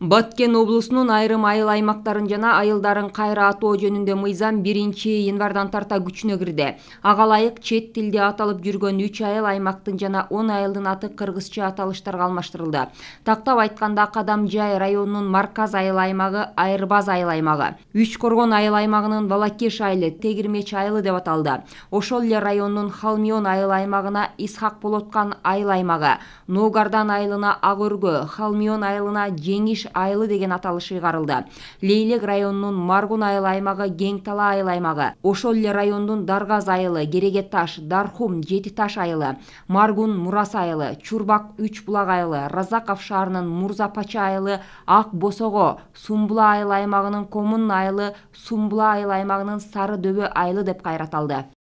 баткен облысының айрым айыл аймақтарын жана айылдарын кайра атоо жөнүндө мыйзам биринчи январдан тарта күчүнө кирди Ағалайық чет тилде аталып жүргөн үч айыл аймактын жана он айылдын аты кыргызча аталыштарга алмаштырылды тактап айтканда қадам жай районунун марказ айыл аймағы, айырбаз айыл аймағы. үч коргон айыл аймағының балакеш айылы тегирмеч айылы деп аталды ошол эле районунун халмион айыл аймағына Исхақ болоткан айыл аймағы, Ногардан айылына ак өргө халмион айылына жеңиш айлы айылы деген аталыш ыйгарылды лейлек районунун маргун айыл аймагы кең талаа айыл аймагы ошолле районның даргаз айылы керегет таш дархум жети таш айылы маргун мурас айылы чурбак үч булак айылы разаков шаарынын мурзапача айылы ак босого сумбула айыл аймагынын комун айылы сумбула айыл аймагынын сары дөбө айылы деп кайраталды